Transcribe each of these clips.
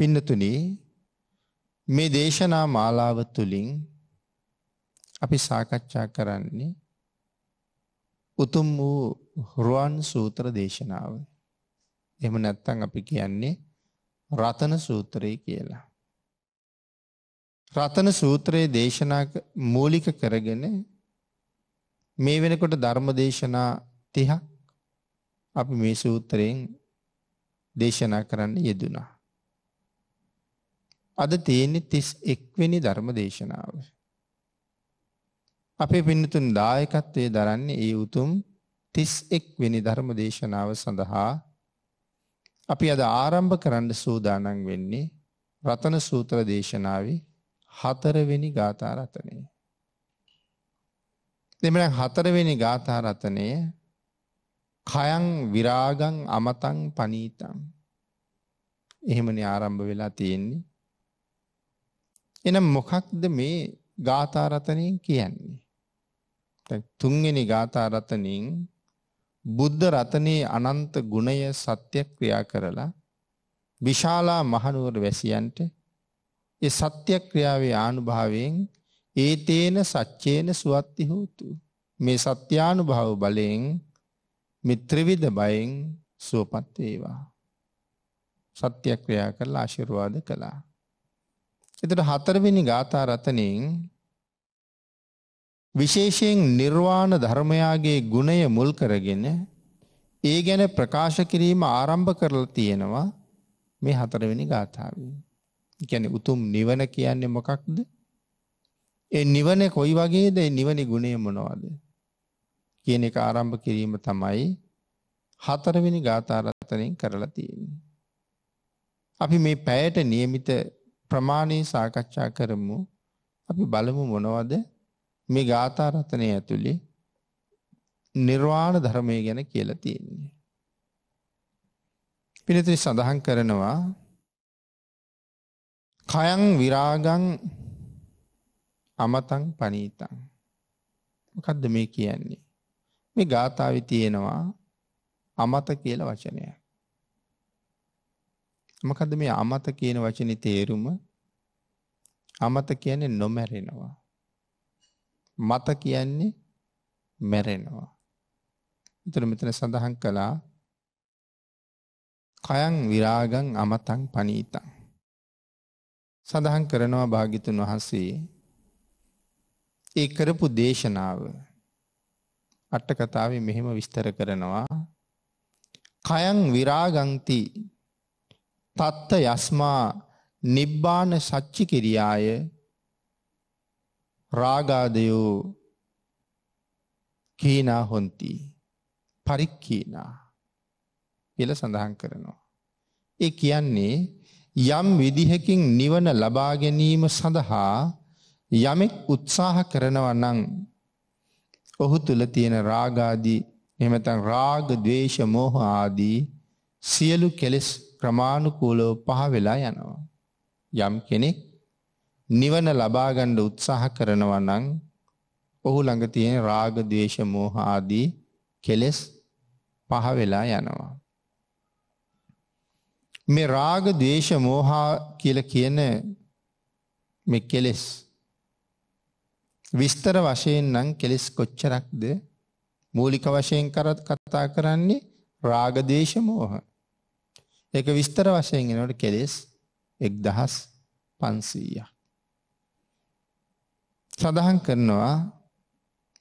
පින්නතුනි මේ දේශනා මාලාව තුළින් අපි සාකච්ඡා කරන්නේ උතුම් වූ රුවන් සූත්‍ර දේශනාව. එහෙම නැත්නම් අපි කියන්නේ රතන සූත්‍රය කියලා. රතන සූත්‍රයේ දේශනා මූලික කරගෙන මේ වෙනකොට ධර්ම දේශනා 30ක් අපි මේ සූත්‍රයෙන් දේශනා කරන්න යෙදුනා. අද තියෙන්නේ 31 වෙනි ධර්ම දේශනාව. අපේ පින්නතුන් දායකත්වයේ දරන්නේ ඒ උතුම් 31 වෙනි ධර්ම දේශනාව සඳහා අපි අද ආරම්භ කරන්න සූදානම් වෙන්නේ රතන සූත්‍ර දේශනාවේ හතරවෙනි ගාථා රතනය. දෙමළ හතරවෙනි ගාථා රතනය කයං විරාගං අමතං පනීතං. එහෙමනේ ආරම්භ වෙලා තියෙන්නේ. එහෙනම් මොකක්ද මේ ගාථා රතනෙන් කියන්නේ? දැන් තුන්වෙනි ගාථා රතනෙන් බුද්ධ රතනේ අනන්ත ගුණය සත්‍ය ක්‍රියා කරලා විශාලා මහනුවර වැසියන්ට ඒ සත්‍ය ක්‍රියාවේ ආනුභාවයෙන් ඒතේන සච්චේන සුවත්ති හෝතු මේ සත්‍යානුභාව බලයෙන් මිත්‍රවිද බයෙන් සුවපත් වේවා සත්‍ය ක්‍රියා කරලා ආශිර්වාද කළා එතට හතරවෙනි ගාථා රතනින් විශේෂයෙන් නිර්වාණ ධර්මයාගේ ගුණය මුල් කරගෙන ඒ ගැන ප්‍රකාශ කිරීම ආරම්භ කරලා තියෙනවා මේ හතරවෙනි ගාථාවෙන්. කියන්නේ උතුම් නිවන කියන්නේ මොකක්ද? ඒ නිවන කොයි වගේද? ඒ නිවනි ගුණය මොනවද? කියන එක ආරම්භ කිරීම තමයි හතරවෙනි ගාථා රත්තරෙන් කරලා තියෙන්නේ. අපි මේ පැයට નિયમિત ප්‍රමාණයේ සාකච්ඡා කරමු. අපි බලමු මොනවද මේ ගාථා රත්නය ඇතුලේ නිර්වාණ ධර්මය ගැන කියලා තියෙන්නේ. පිළිතුරු සඳහන් කරනවා කයං විරාගං අමතං පනීතං මොකද්ද මේ කියන්නේ මේ ගාථාවේ තියෙනවා අමත කියලා වචනය මොකද්ද මේ අමත කියන වචනේ තේරුම අමත කියන්නේ නොමැරෙනවා. මත කියන්නේ මැරෙනවා. එතන මෙතන සඳහන් කළා කයං විරාගං අමතං පනීතං. සඳහන් කරනවා භාග්‍යතුන් වහන්සේ ඒ කරපු දේශනාව අට කතාවේ මෙහෙම විස්තර කරනවා කයං විරාගංති තත්ත යස්මා නිබ්බාන සච්චි කිරියාය රාගාදයෝ කීනා හොන්ති පරික්කීනා කියල සඳහන් කරනවා. ඒ කියන්නේ යම් විදිහකින් නිවන ලබා ගැනීම සඳහා යමෙක් උත්සාහ කරනවා නම් ඔහු තුල තියෙන රාගාදී එහෙම නැත්නම් රාග, ద్వේෂ, මෝහ ආදී සියලු කෙලෙස් ක්‍රමානුකූලව පහ වෙලා යනවා. යම් කෙනෙක් නිවන ලබා ගන්න උත්සාහ කරනවා නම් ඔහු ළඟ තියෙන රාග, ద్వේෂ, මෝහ ආදී කෙලෙස් පහ වෙලා යනවා. මේ රාග, ద్వේෂ, මෝහ කියලා කියන මේ කෙලෙස් විස්තර වශයෙන් නම් කෙලෙස් කොච්චරක්ද මූලික වශයෙන් කරත් කතා කරන්නේ රාග, ద్వේෂ, මෝහ. ඒක විස්තර වශයෙන් එනකොට කෙලෙස් එක්දහස් පන්සීයක්. සඳහන් කරනවා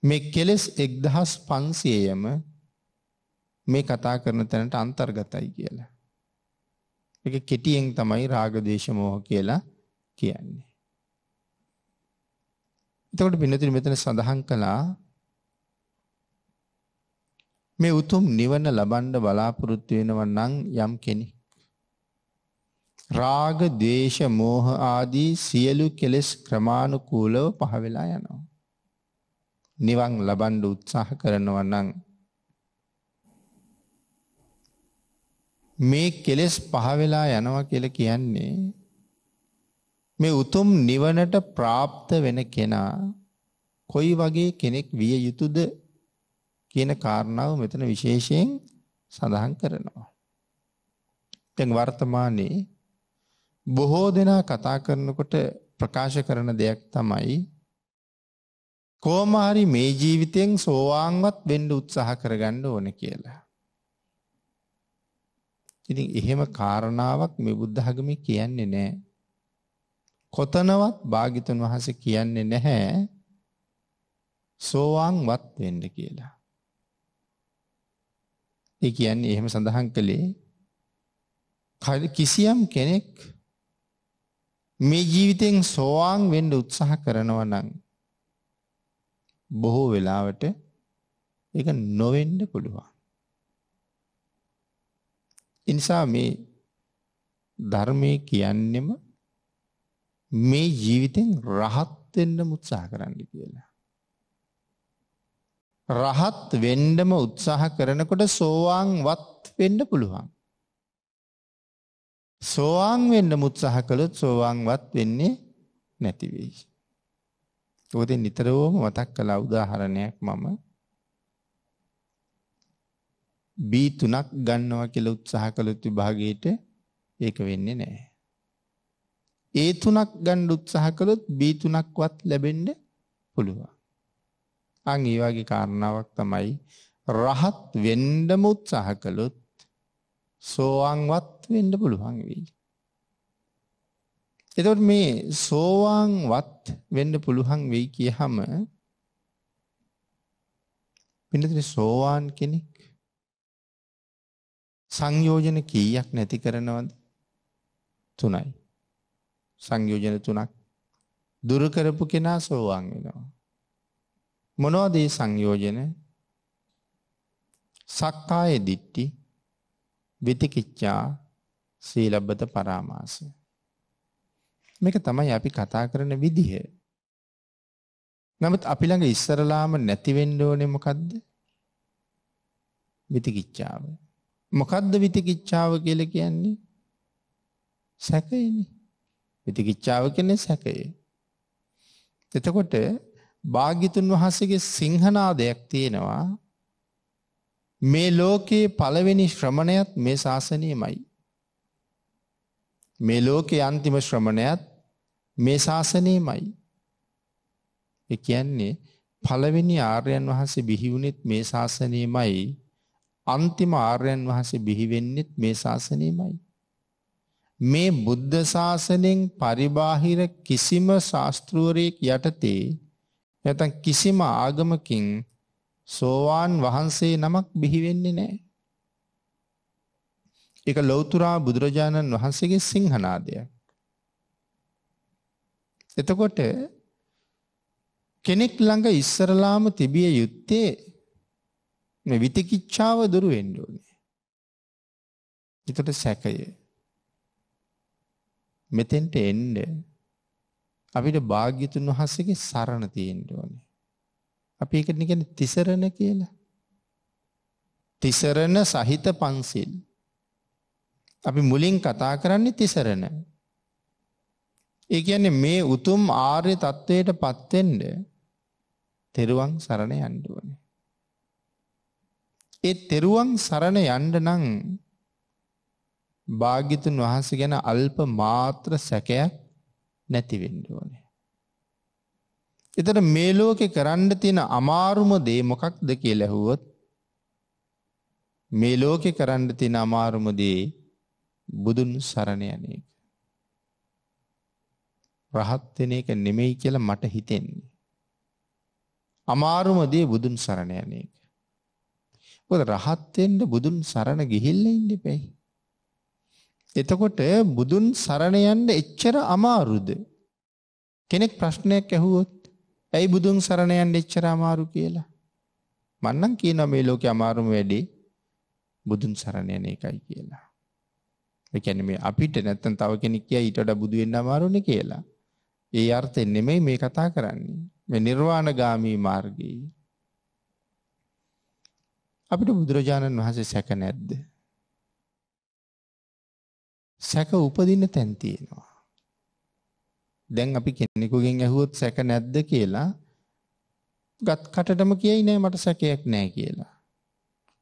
මේ කෙලෙස් එක්දහස් පන්සියයම මේ කතා කරන තැනට අන්තර්ගතයි කියලා. එක කෙටියෙන් තමයි රාගදේශමෝහ කියලා කියන්නේ. එතකොට පිනතිරි මෙතන සඳහන් කළා මේ උතුම් නිවන ලබන්න බලාපොරොත්තු වෙනව නම් යම් කෙනෙක් රාග, ద్వේෂ, මෝහ ආදී සියලු කෙලෙස් ක්‍රමානුකූලව පහ වෙලා යනවා. නිවන් ලබන්න උත්සාහ කරනවා නම් මේ කෙලෙස් පහ වෙලා යනවා කියලා කියන්නේ මේ උතුම් නිවනට પ્રાપ્ત වෙන කෙනා කොයි වගේ කෙනෙක් විය යුතුද කියන කාරණාව මෙතන විශේෂයෙන් සඳහන් කරනවා. දැන් වර්තමානයේ බොහෝ දෙනා කතා කරනකොට ප්‍රකාශ කරන දෙයක් තමයි කොහොම හරි මේ ජීවිතයෙන් සෝවාන්වත් වෙන්න උත්සාහ කරගන්න ඕන කියලා. ඉතින් එහෙම කාරණාවක් මේ බුද්ධ ධර්මයේ කියන්නේ නැහැ. කොතනවත් භාග්‍යතුන් වහන්සේ කියන්නේ නැහැ සෝවාන්වත් වෙන්න කියලා. ඒ කියන්නේ එහෙම සඳහන් කළේ කිසියම් කෙනෙක් මේ ජීවිතෙන් සෝවාන් වෙන්න උත්සාහ කරනවා නම් බොහෝ වෙලාවට ඒක නොවෙන්න පුළුවන්. එනිසා මේ ධර්මය කියන්නෙම මේ ජීවිතෙන් රහත් වෙන්න උත්සාහ කරන්න කියලා. රහත් වෙන්නම උත්සාහ කරනකොට සෝවාන්වත් වෙන්න පුළුවන්. සෝවාන් වෙන්න උත්සාහ කළොත් සෝවාන්වත් වෙන්නේ නැති වෙයි. ඔතෙන් නිතරම මතක් කළ උදාහරණයක් මම B3ක් ගන්නවා කියලා උත්සාහ කළොත් විභාගයේට ඒක වෙන්නේ නැහැ. A3ක් ගන්න උත්සාහ කළොත් B3ක්වත් ලැබෙන්න පුළුවන්. අන් ඒ වගේ කාරණාවක් තමයි රහත් වෙන්නම උත්සාහ කළොත් සෝවාන්වත් වෙන්න පුළුවන් වෙයි. එතකොට මේ සෝවාන්වත් වෙන්න පුළුවන් වෙයි කියහම පින්නතර සෝවාන් කෙනෙක් සංයෝජන කීයක් නැති කරනවද? තුනයි. සංයෝජන තුනක් දුරු කරපු කෙනා සෝවාන් වෙනවා. මොනවද මේ සංයෝජන? සක්කාය දිට්ඨි විතිකිච්ඡා සීලබ්බත පරාමාසය. මේක තමයි අපි කතා කරන විදිහ. නමුත් අපි ළඟ ඉස්සරලාම නැති වෙන්න ඕනේ මොකද්ද? විතිකිච්ඡාව. මොකද්ද විතිකිච්ඡාව කියලා කියන්නේ? සැකයනේ. විතිකිච්ඡාව කියන්නේ සැකය. එතකොට භාග්‍යතුන් වහන්සේගේ සිංහනාදයක් තියෙනවා මේ ලෝකයේ පළවෙනි ශ්‍රමණයත් මේ ශාසනයමයි. මේ ලෝකයේ අන්තිම ශ්‍රමණයත් මේ ශාසනයමයි. ඒ කියන්නේ පළවෙනි ආර්යයන් වහන්සේ බිහි වුණෙත් මේ ශාසනයමයි අන්තිම ආර්යයන් වහන්සේ බිහි වෙන්නෙත් මේ ශාසනයමයි මේ බුද්ධ ශාසනයෙන් පරිබාහිර කිසිම ශාස්ත්‍රූරයක් යටතේ නැත්නම් කිසිම ආගමකින් සෝවාන් වහන්සේ නමක් බිහි වෙන්නේ නැහැ. ඒක ලෞතුරා බුදුරජාණන් වහන්සේගේ සිංහනාදයක්. එතකොට කෙනෙක් ළඟ ඉස්සරලාම තිබිය යුත්තේ මේ විතිකිච්ඡාව දුරු වෙන්න ඕනේ. ඊටට සැකය. මෙතෙන්ට එන්න අපිට භාග්‍යතුන් වහන්සේගේ සරණ තියෙන්න ඕනේ. අපි ඒකට කියන්නේ තිසරණ කියලා. තිසරණ සහිත පන්සිල්. අපි මුලින් කතා කරන්නේ තිසරණ. ඒ කියන්නේ මේ උතුම් ආර්ය தත්වයට පත් වෙන්න තෙරුවන් සරණ යන්න ඕනේ. ඒ තෙරුවන් සරණ යන්න නම් භාග්‍යතුන් වහන්සේ ගැන අල්ප මාත්‍ර සැකයක් නැති වෙන්න ඕනේ. එතට මේ ලෝකෙ කරන්න තියෙන අමාරුම දේ මොකක්ද කියලා ඇහුවොත් මේ ලෝකෙ කරන්න තියෙන අමාරුම දේ බුදුන් සරණ යන එක. රහත් වෙන එක නෙමෙයි කියලා මට හිතෙන්නේ. අමාරුම දේ බුදුන් සරණ යන එක. මොකද රහත් වෙන්න බුදුන් සරණ ගිහිල්ලා ඉන්න බෑ. එතකොට බුදුන් සරණ යන්න එච්චර අමාරුද? කෙනෙක් ප්‍රශ්නයක් ඇහුවොත් ඇයි බුදුන් සරණ යන්න එච්චර අමාරු කියලා. මන්නම් කියනවා මේ ලෝකේ අමාරුම වැඩේ බුදුන් සරණ යන එකයි කියලා. ඒ කියන්නේ මේ අපිට නැත්තම් තව කෙනෙක් කියයි ඊට වඩා බුදු වෙන්න අමාරුනේ කියලා. ඒ අර්ථයෙන් නෙමෙයි මේ කතා කරන්නේ. මේ නිර්වාණගාමී මාර්ගයේ අපිට බුදුරජාණන් වහන්සේ සැක නැද්ද? සැක උපදින තැන් තියෙනවා. දැන් අපි කෙනෙකුගෙන් ඇහුවොත් සැක නැද්ද කියලා ගත් කටටම කියයි නෑ මට සැකයක් නෑ කියලා.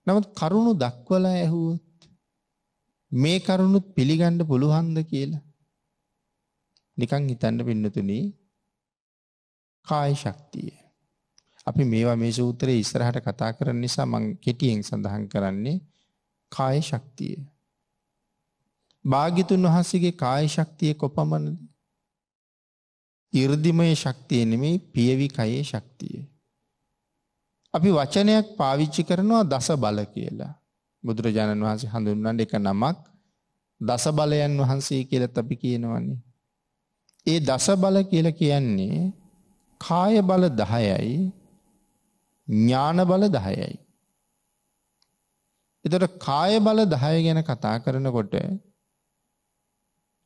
නමුත් කරුණු දක්වලා ඇහුවොත් මේ කරුණුත් පිළිගන්න පුළුවන්ද කියලා. නිකන් හිතන්න පින්නතුනි කාය ශක්තිය. අපි මේවා මේ සූත්‍රයේ ඉස්සරහට කතා කරන නිසා මම කෙටියෙන් සඳහන් කරන්නේ කාය ශක්තිය. භාග්‍යතුන් වහන්සේගේ කාය ශක්තිය කොපමණද? 이르දිමේ ශක්තිය නෙමෙයි පියවි කයේ ශක්තිය. අපි වචනයක් පාවිච්චි කරනවා දස බල කියලා. බුදුරජාණන් වහන්සේ හඳුන්වන එක නමක් දස බලයන් වහන්සේ කියලත් අපි කියනවනේ. ඒ දස බල කියලා කියන්නේ කාය බල 10යි ඥාන බල 10යි. එතකොට කාය බල 10 ගැන කතා කරනකොට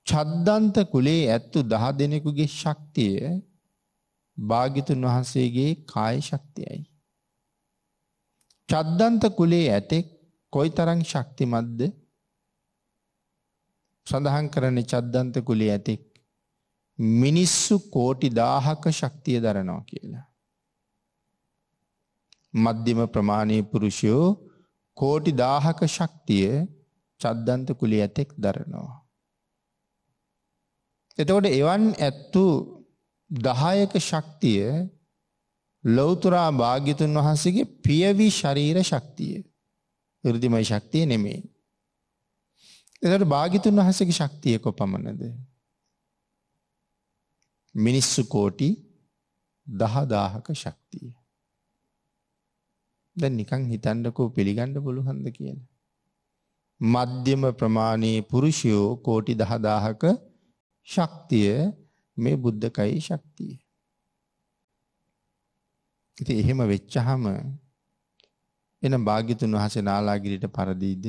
චද්දන්ත කුලේ ඇත්තු දහ දෙනෙකුගේ ශක්තිය භාගිතුන් වහන්සේගේ කාය ශක්තියයි. චද්දන්ත කුලේ ඇතෙක් කොයි තරං ශක්තිමත්ද සඳහන් කරන චද්දන්ත කුලේ ඇතෙක් මිනිස්සු කෝටි දාහක ශක්තිය දරනවා කියලා. මධ්‍යම ප්‍රමාණය පුරුෂයෝ කෝටි දාහක ශක්තිය චද්දන්ත කුලේ ඇතෙක් දරනවා. එතකොට එවන් ඇත්තු දහයක ශක්තිය ලෞතුරා භාග්‍යතුන් වහන්සේගේ පියවි ශරීර ශක්තිය. ඍද්ධිමය ශක්තිය නෙමෙයි. එතකොට භාග්‍යතුන් වහන්සේගේ ශක්තිය කොපමණද? මිනිස්සු කෝටි 10000ක ශක්තිය. දැන් නිකන් හිතන්නකෝ පිළිගන්න පුළුවන්ද කියලා. මධ්‍යම ප්‍රමාණයේ පුරුෂයෝ කෝටි 10000ක ශක්තිය මේ බුද්ධකයි ශක්තිය. ඉතින් එහෙම වෙච්චහම එනම් භාග්‍යතුන් වහන්සේ නාලාගිරිට පරදීද?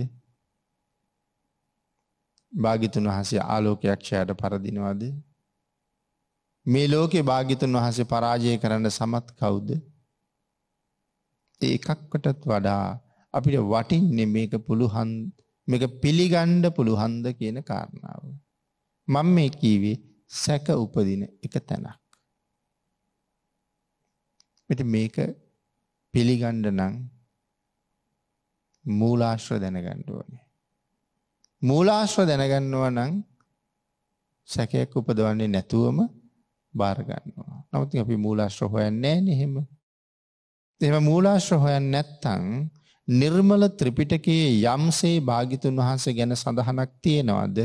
භාග්‍යතුන් වහන්සේ ආලෝකයක් ඡායට පරදිනවද? මේ ලෝකේ භාග්‍යතුන් වහන්සේ පරාජය කරන්න සමත් කවුද? ඒ එකක්කටත් වඩා අපිට වටින්නේ මේක පුළුවන් මේක පිළිගන්න පුළුවන්ද කියන කාරණාව. මම මේ කීවේ සැක උපදින එක තැනක්. මෙට මේක පිළිගන්න නම් මූලාශ්‍ර දැනගන්න ඕනේ. මූලාශ්‍ර දැනගන්නවා නම් සැකයක් උපදවන්නේ නැතුවම බාර ගන්නවා. නමුත් අපි මූලාශ්‍ර හොයන්නේ නැහැ එහෙම. එහෙම මූලාශ්‍ර හොයන්නේ නැත්නම් නිර්මල ත්‍රිපිටකයේ යම්සේ භාගිතුන් වහන්සේ ගැන සඳහනක් තියෙනවද?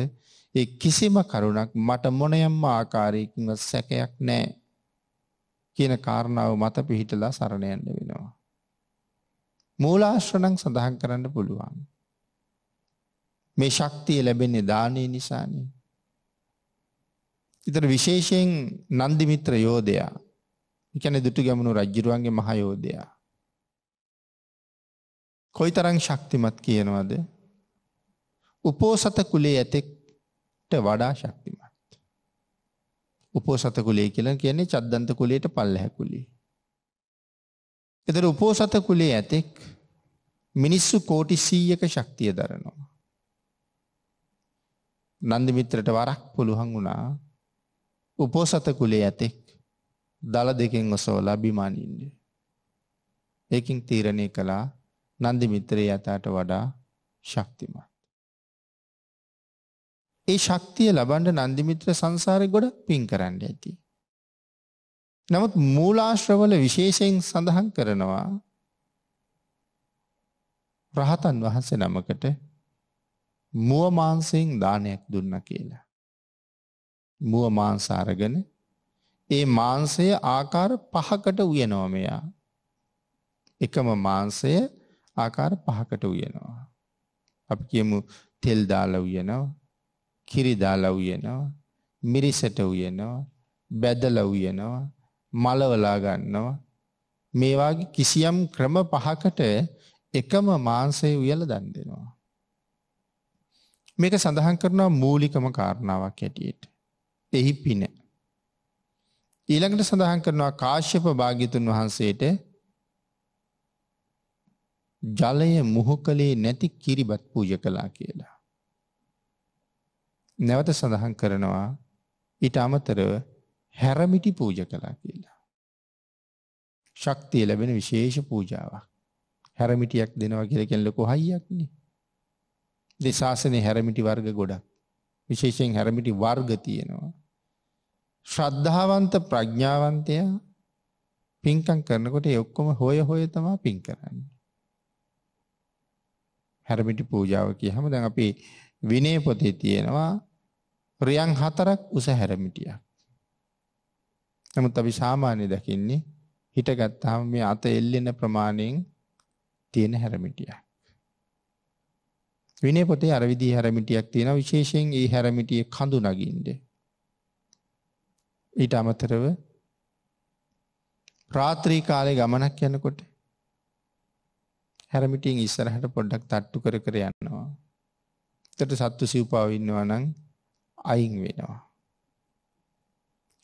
ඒ කිසිම කරුණක් මට මොනයම්ම ආකාරයකින්ව සැකයක් නැහැ කියන කාරණාව මත පිහිටලා සරණ යන්න වෙනවා. මූලාශ්‍රණං සඳහන් කරන්න පුළුවන්. මේ ශක්තිය ලැබෙන්නේ දානේ නිසානේ. ඊතර විශේෂයෙන් නන්දි මිත්‍ර යෝධයා. ඒ කියන්නේ දුටු ගැමුණු රජුරුවන්ගේ මහ යෝධයා. කොයිතරම් ශක්තිමත් කියනවද? උපෝසත කුලයේ ඇතෙක් වඩා ශක්තිමත්. උපෝසත කුලය කියලා කියන්නේ චද්දන්ත කුලයට පල්ලෙහැ කුලී. එතන උපෝසත කුලයේ ඇතෙක් මිනිස්සු කෝටි 100ක ශක්තිය දරනවා. නන්දි මිත්‍රට වරක් පුළුවන් වුණා උපෝසත කුලයේ ඇතෙක් දල දෙකෙන් ඔසවලා බිමානින්නේ. ඒකින් තීරණය කළා නන්දි මිත්‍රේ යතාට වඩා ශක්තිමත්. ඒ ශක්තිය ලබන්ඩ නන්දිමිත්‍ර සංසාරය ගොඩ පින් කරන්න ඇති. නමුත් මූලාශ්‍රවල විශේෂයෙන් සඳහන් කරනවා රහතන් වහන්සේ නමකට මුව මාන්සයෙන් දානයක් දුන්න කියලා. මුව මාන්සාරගෙන ඒ මාන්සය ආකාර පහකට වයනවා මෙයා. එකම මාන්සය ආකාර පහකට වයනවා. අපි කියමු තෙල් දාලා වයනවා කිරි දාලා උයනවා, මිරිසට උයනවා, බැදලා උයනවා, මලවලා ගන්නවා. මේ වාගේ කිසියම් ක්‍රම පහකට එකම මාංශය උයලා දන් දෙනවා. මේක සඳහන් කරනවා මූලිකම කාරණාවක් හැටියට. එහි පින. ඊළඟට සඳහන් කරනවා කාශ්‍යප භාග්‍යතුන් වහන්සේට ජලය මුහුකලේ නැති කිරිබත් පූජ කළා කියලා. නැවත සඳහන් කරනවා ඊට අමතරව හැරමිටි පූජ කළා කියලා. ශක්තිය ලැබෙන විශේෂ පූජාවක්. හැරමිටියක් දෙනවා කියලා කියන ලොකු හයියක්නේ. ඒ ශාසනයේ හැරමිටි වර්ග ගොඩක්. විශේෂයෙන් හැරමිටි වර්ග තියෙනවා. ශ්‍රද්ධාවන්ත ප්‍රඥාවන්තයා පින්කම් කරනකොට ඒ ඔක්කොම හොය හොය තමයි පින් කරන්නේ. හැරමිටි පූජාව කියහම දැන් අපි විනය පොතේ තියෙනවා රියන් හතරක් උස හැරමිටියක්. නමුත් අපි සාමාන්‍ය දකින්නේ හිටගත්තාම මේ අත එල්ලෙන ප්‍රමාණයෙන් තියෙන හැරමිටියක්. විනය පොතේ අර විදිහේ හැරමිටියක් තියෙනවා විශේෂයෙන් ඒ හැරමිටියේ කඳු නගින්නේ. ඊට අමතරව රාත්‍රී කාලේ ගමනක් යනකොට හැරමිටියෙන් ඉස්සරහට පොඩ්ඩක් තට්ටු කර කර යනවා. ඇත්තට සත්ව සිව්පාව ඉන්නවා නම් අයින් වෙනවා.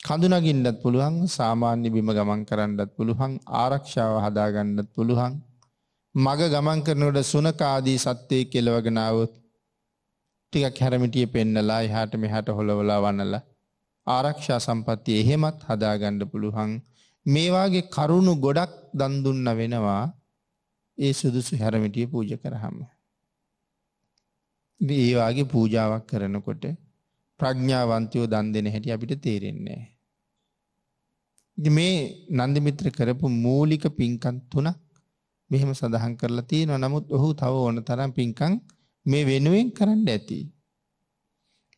කඳු නගින්නත් පුළුවන් සාමාන්‍ය බිම ගමන් කරන්නත් පුළුවන් ආරක්ෂාව හදාගන්නත් පුළුවන් මග ගමන් කරනකොට සුනකාදී සත්‍යය කෙලවගෙන આવොත් ටිකක් හැරමිටිය පෙන්නලා එහාට මෙහාට හොලවලා වනලා ආරක්ෂා සම්පත්තිය එහෙමත් හදාගන්න පුළුවන් මේ වාගේ කරුණු ගොඩක් දන් දුන්න වෙනවා ඒ සුදුසු හැරමිටිය පූජා කරාම මේ වාගේ පූජාවක් කරනකොට ප්‍රඥාවන්තයෝ දන් දෙන හැටි අපිට තේරෙන්නේ නැහැ. මේ නන්දිමිත්‍ර කරපු මූලික පින්කම් තුනක් මෙහෙම සඳහන් කරලා තියෙනවා. නමුත් ඔහු තව ඕන තරම් පින්කම් මේ වෙනුවෙන් කරන්න ඇති.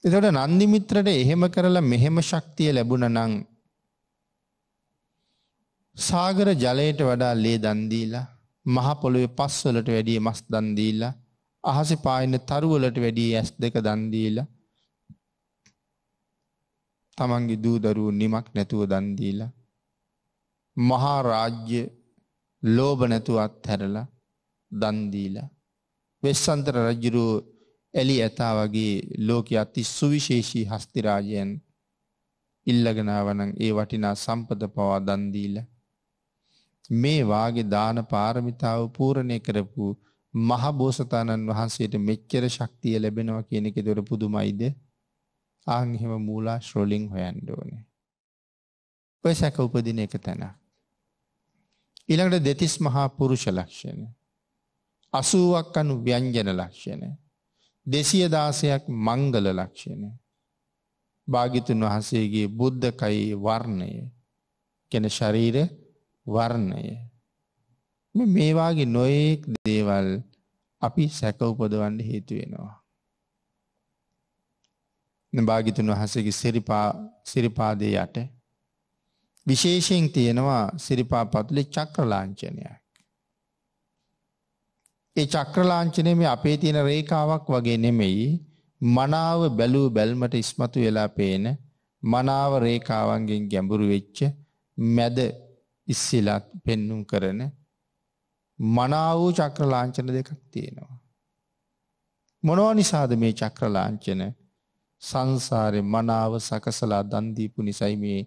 එතකොට නන්දිමිත්‍රට එහෙම කරලා මෙහෙම ශක්තිය ලැබුණා නම් සාගර ජලයට වඩා ලේ දන් දීලා මහ පොළොවේ පස් වලට වැඩිය මස් දන් දීලා අහස පායන තරුවලට වැඩී ඇස් දෙක දන්දීලා තමන්ගේ දූදරූ නිමක් නැතුව දන්දීලා මහා රාජ්‍ය ලෝභ නැතුව අත්හැරලා දන්දීලා වෙස්සන්තර රජුරෝ එලි ඇතා වගේ ලෝකයේ අති සුවිශේෂී හස්ති රාජයන් ඉල්ලගෙන ආවනම් ඒ වටිනා සම්පත පවා දන් දීලා මේ වාගේ දාන පාරමිතාව පූර්ණේ කරපු මහ බෝසතාණන් වහන්සේට මෙච්චර ශක්තිය ලැබෙනවා කියන එක දොර පුදුමයිද? ආන් එහෙම මූලාශ්‍ර වලින් හොයන්න ඕනේ. ඔය සැක උපදින එක තැන. ඊළඟට දෙතිස් මහා පුරුෂ ලක්ෂණ. 80ක් අනු ව්‍යංජන ලක්ෂණ. 216ක් මංගල ලක්ෂණ. භාග්‍යතුන් වහන්සේගේ බුද්ධ කයේ වර්ණය කියන ශරීර වර්ණය මේ වාගේ නොයෙක් දේවල් අපි සැක උපදවන්න හේතු වෙනවා. භාගිතුන් වහසගේ සිරිපා සිරිපාදේ යට විශේෂයෙන් තියෙනවා සිරිපා පතුලේ චක්‍රලාංචනයක්. ඒ චක්‍රලාංචනය මේ අපේ තියෙන රේකාවක් වගේ නෙමෙයි මනාව බැලූ බැල්මට ඉස්මතු වෙලා පේන මනාව රේකාවන්ගෙන් ගැඹුරු වෙච්ච මැද ඉස්සිලත් පෙන්නුම් කරන මනා වූ චක්‍ර ලාංචන දෙකක් තියෙනවා. මොනව නිසාද මේ චක්‍ර ලාංචන සංසාරේ මනාව සකසලා දන් දීපු නිසයි මේ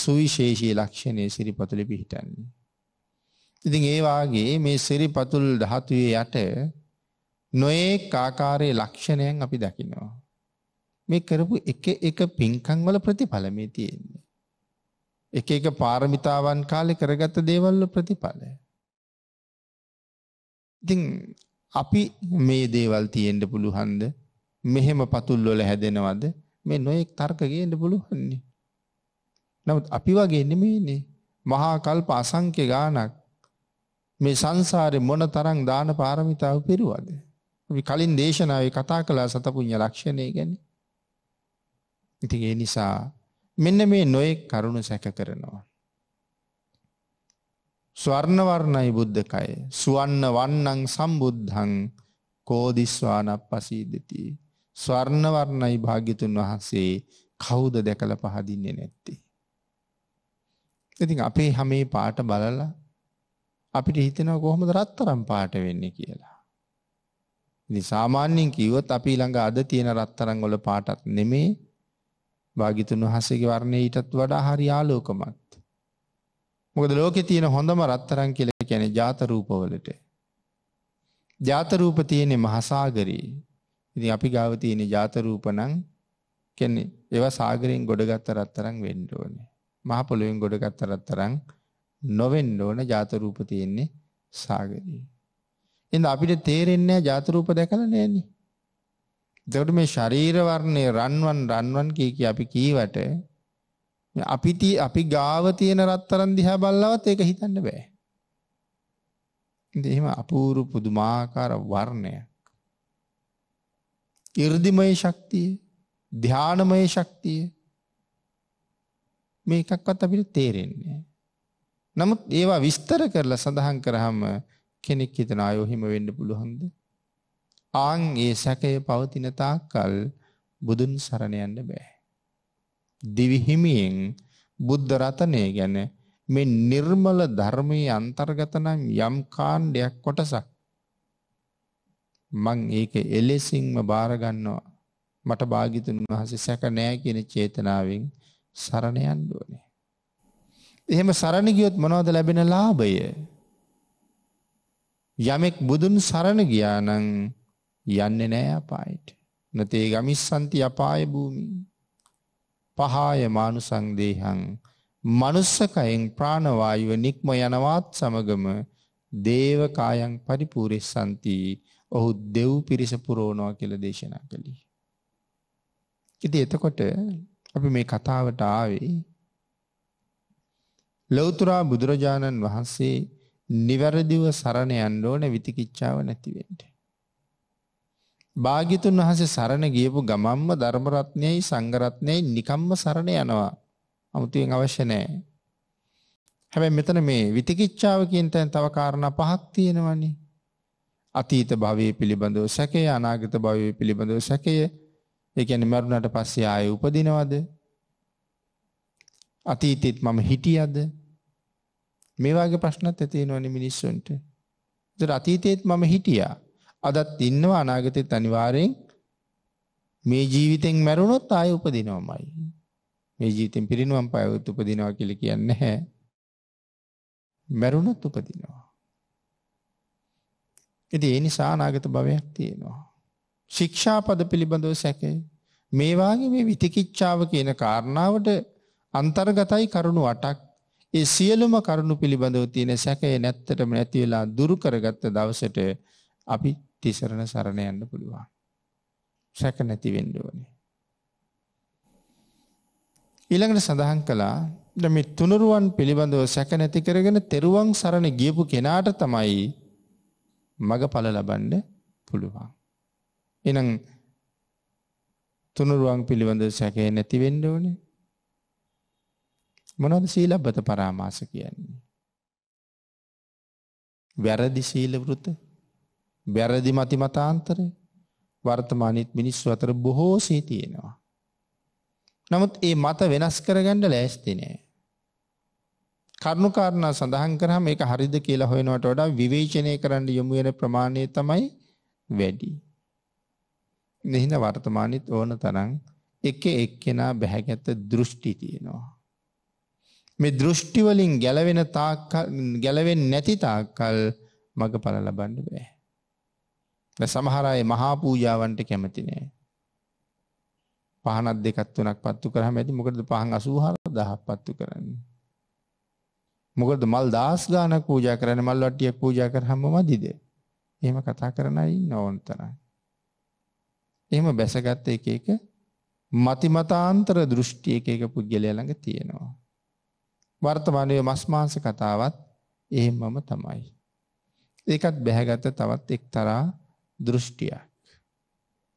සුවිශේෂී ලක්ෂණයේ සිරිපතුලේ පිහිටන්නේ. ඉතින් ඒ වාගේ මේ සිරිපතුල් ධාතුවේ යට නොඑක ආකාරයේ ලක්ෂණයන් අපි දකිනවා. මේ කරපු එක එක පින්කම් වල ප්‍රතිඵල මේ තියෙන්නේ. එක එක පාරමිතාවන් කාලේ කරගත්ත දේවල් වල ප්‍රතිඵලයි. ඉතින් අපි මේ දේවල් තියෙන්න පුළුවන්ද? මෙහෙම පතුල් වල හැදෙනවද? මේ නොඑක් තර්ක ගේන්න පුළුවන්නේ. නමුත් අපි වගේ නෙමෙයිනේ. මහා කල්ප අසංඛ්‍ය ගානක් මේ සංසාරේ මොන තරම් දාන පාරමිතාව පිරුවද? අපි කලින් දේශනාවේ කතා කළා සතපුඤ්ඤ ලක්ෂණය ගැන. ඉතින් ඒ නිසා මෙන්න මේ නොඑක් කරුණ සැක කරනවා. ස්වර්ණවර්ණයි බුද්ධකය සුවන්න වන්නං සම්බුද්ධං කෝදිස්වානක් පසීදති. ස්වර්ණවර්ණයි භාගිතුන් වහන්සේ කවුද දැකල පහදින්නේ නැත්තේ. ඉතින් අපේ හමේ පාට බලල අපිට හිතෙනව කොහොමද රත්තරම් පාට වෙන්නේ කියලා. ඉති සාමාන්‍යයෙන් කිව්වොත් අපි ළඟ අද තියෙන රත්තරන් වල පාටත් නෙමේ භාගිතුන් වහන්සේගේ වර්ණය ඊටත් වඩා හරි ආලෝකමත්. මොකද ලෝකෙ තියෙන හොඳම රත්තරන් කියලා කියන්නේ ජාත රූපවලට. ජාත රූප තියෙන්නේ මහසાગරේ. ඉතින් අපි ගාව තියෙන ජාත රූප නම් කියන්නේ ඒවා සාගරයෙන් ගොඩගත් රත්තරන් වෙන්න ඕනේ. මහ පොළොවෙන් ගොඩගත් රත්තරන් නොවෙන්න ඕන ජාත රූප තියෙන්නේ සාගරේ. එහෙනම් අපිට තේරෙන්නේ ජාත රූප දැකලා නෑනේ. එතකොට මේ ශරීර වර්ණේ රන්වන් රන්වන් කී කී අපි කීවට අපිති අපි ගාව තියෙන රත්තරන් දිහා බල්ලවත් ඒක හිතන්න බෑ. ඉතින් එහෙම අපූර්ව පුදුමාකාර වර්ණයක්. 이르දිමය ශක්තිය, ධානමය ශක්තිය මේකක්වත් අපිට තේරෙන්නේ නමුත් ඒවා විස්තර කරලා සඳහන් කරාම කෙනෙක් හිතනවා අයෝහිම වෙන්න පුළුවන්ද? ආන් ඒ සැකය පවතින තාක්කල් බුදුන් සරණ යන්න බෑ. දිවි හිමියෙන් බුද්ධ රතනය ගැන මේ නිර්මල ධර්මයේ අන්තර්ගත නම් යම් කාණ්ඩයක් කොටසක් මං ඒක එලෙසින්ම බාර ගන්නවා මට භාග්‍යතුන් වහන්සේ සැක නැහැ කියන චේතනාවෙන් සරණ යන්න ඕනේ. එහෙම සරණ ගියොත් මොනවද ලැබෙන ලාභය? යමෙක් බුදුන් සරණ ගියා නම් යන්නේ නැහැ අපායට. නතේ ගමිස්සන්ති අපාය භූමිය පහාය මානුසංදේහං මනුස්සකයෙන් ප්‍රාණවායුව නික්ම යනවත් සමගම දේවකායන් පරිපූර්ණසන්ති ඔහු දෙව් පිරිස පුරවනවා කියලා දේශනා කළේ. ඉතින් එතකොට අපි මේ කතාවට ආවේ ලෞතර බුදුරජාණන් වහන්සේ නිවැරදිව සරණ යන්න ඕන විතිකිච්ඡාව නැති වෙන්නේ. භාග්‍යතුන් වහන්සේ සරණ ගියපු ගමම්ම ධර්ම රත්නයයි සංඝ රත්නයයි නිකම්ම සරණ යනවා. 아무තියෙන් අවශ්‍ය නැහැ. හැබැයි මෙතන මේ විතිකිච්ඡාව කියන තැන තව කාරණා පහක් තියෙනවනේ. අතීත භවයේ පිළිබඳව සැකය, අනාගත භවයේ පිළිබඳව සැකය. ඒ කියන්නේ මරුණාට පස්සේ ආයේ උපදිනවද? අතීතෙත් මම හිටියද? මේ වගේ ප්‍රශ්නත් ඇති වෙනවනේ මිනිස්සුන්ට. ඒතර අතීතෙත් මම හිටියා. අදත් ඉන්නවා අනාගතෙත් අනිවාර්යෙන් මේ ජීවිතෙන් මැරුණොත් ආය උපදිනවමයි. මේ ජීවිතෙන් පිරිනුවම් පායොත් උපදිනවා කියලා කියන්නේ නැහැ. මැරුණොත් උපදිනවා. ඉතින් ඒ නිසා අනාගත භවයක් තියෙනවා. ශික්ෂාපද පිළිබඳව සැකේ මේ වාගේ මේ විතිකිච්ඡාව කියන කාරණාවට අන්තර්ගතයි කරුණු 8ක් ඒ සියලුම කරුණු පිළිබඳව තියෙන සැකය නැත්තටම නැති වෙලා දුරු කරගත්ත දවසට අපි තිසරණ සරණ යන්න පුළුවන්. සැක නැති වෙන්න ඕනේ. ඊළඟට සඳහන් කළා දැන් මේ තුනුරුවන් පිළිබඳව සැක නැති කරගෙන තෙරුවන් සරණ ගියපු කෙනාට තමයි මගඵල ලබන්න පුළුවන්. එහෙනම් තුනුරුවන් පිළිබඳව සැකේ නැති වෙන්න ඕනේ. මොනවද සීලබ්බත පරාමාස කියන්නේ? වැරදි සීල වෘත බැරදි මති මතාන්තරය වර්තමානත් මිනිස්සු අතර බොහෝසේ තියෙනවා. නමුත් ඒ මත වෙනස් කරගණ්ඩ ලෑස්තිනෑ. කරුණුකාරණ සඳහන් කරහම එක හරිද කියලා හොයනවට වඩා විවේචනය කරන්න යොමුුවෙන ප්‍රමාණය තමයි වැඩි. මෙහින වර්තමානත් ඕන තරන් එක එක්කෙනා බැහැගැත්ත දෘෂ්ටි තියෙනවා. මේ දෘෂ්ටිවලින් ගැලවෙන ගැලවෙන් නැති තාක්කල් මඟ පල ලබන්න බෑ. සමහර අය මහා පූජාවන්ට කැමති නෑ. පහනක් දෙකක් තුනක් පත්තු කරාම ඇති මොකටද පහන් 84000ක් පත්තු කරන්නේ. මොකටද මල් 10 ගානක් පූජා කරන්නේ මල් වට්ටියක් පූජා කරාම මදිද? එහෙම කතා කරන අය ඉන්න ඕන තරම්. එහෙම බැසගත් එක එක මතිමතාන්තර දෘෂ්ටි එක එක පුද්ගලයා ළඟ තියෙනවා. වර්තමානයේ මස් මාංශ කතාවත් එහෙමම තමයි. ඒකත් බැහැගත තවත් එක්තරා දෘෂ්ටියක්.